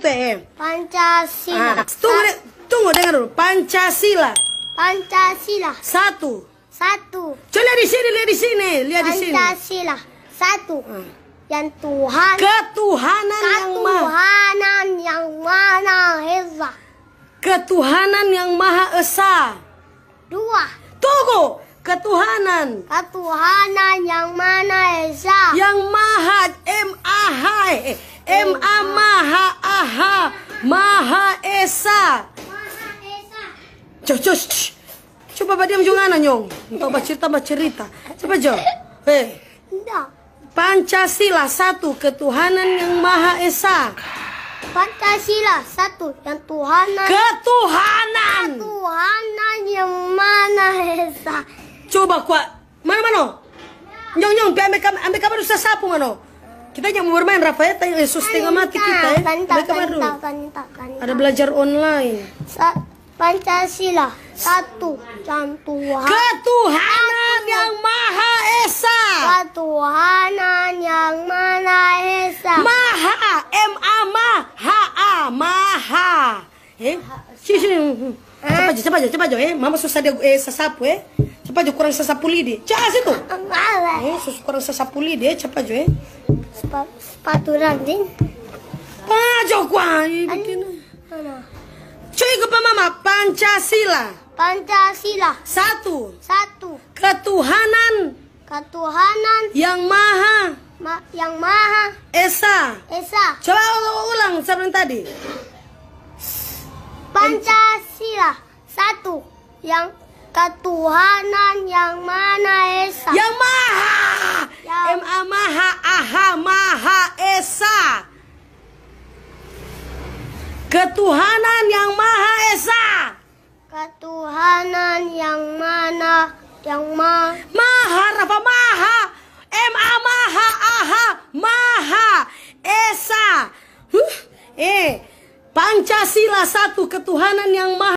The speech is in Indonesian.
Pancasila. Ah, tunggu, tunggu dengar dulu. Pancasila. Pancasila. Satu. Satu. Coba lihat di sini, lihat di sini, lihat di sini. Pancasila. Satu. Hmm. Yang Tuhan. Ketuhanan, Ketuhanan yang Maha Esa. Ketuhanan yang Maha Esa. Dua. Tunggu. Ketuhanan. Ketuhanan yang Maha Esa. Yang Maha Esa. Maha Esa. Cus, cus, Coba ba diam jong nyong. Untuk bercerita bercerita. Coba jo. Hei. Eh. Pancasila satu ketuhanan yang Maha Esa. Pancasila satu yang Tuhanan. Ketuhanan. Ketuhanan yang mana Esa. Coba kuat. Mana mana? Nyong nyong, ambil ambil kamar, ambil kamar sapu mana? Kita mau bermain rafael. ya, eh, susah tengah mati kita ya. Penta, penta, penta, Ada belajar online. Sa Pancasila satu Tuhan ketuhanan yang Maha Esa ketuhanan yang Maha Esa Maha M A M A H A Maha eh sini sini cepat aja cepat aja cepat aja eh mama susah dia eh sesapu eh cepat aja kurang sesapu lidi cah situ eh sus kurang sesapu lidi eh. cepat aja eh sepatu ranting. Ah, Jokwa, bikin. Mana? mama Pancasila. Pancasila. Satu. Satu. Ketuhanan. Ketuhanan. Yang Maha. Ma yang Maha. Esa. Esa. Coba ulang sebelum tadi. Pancasila. Satu. Yang ketuhanan yang mana Esa. ketuhanan yang Maha Esa. Ketuhanan yang mana? Yang ma Maha apa Maha M A Maha H Maha Esa. Huh? Eh Pancasila satu ketuhanan yang maha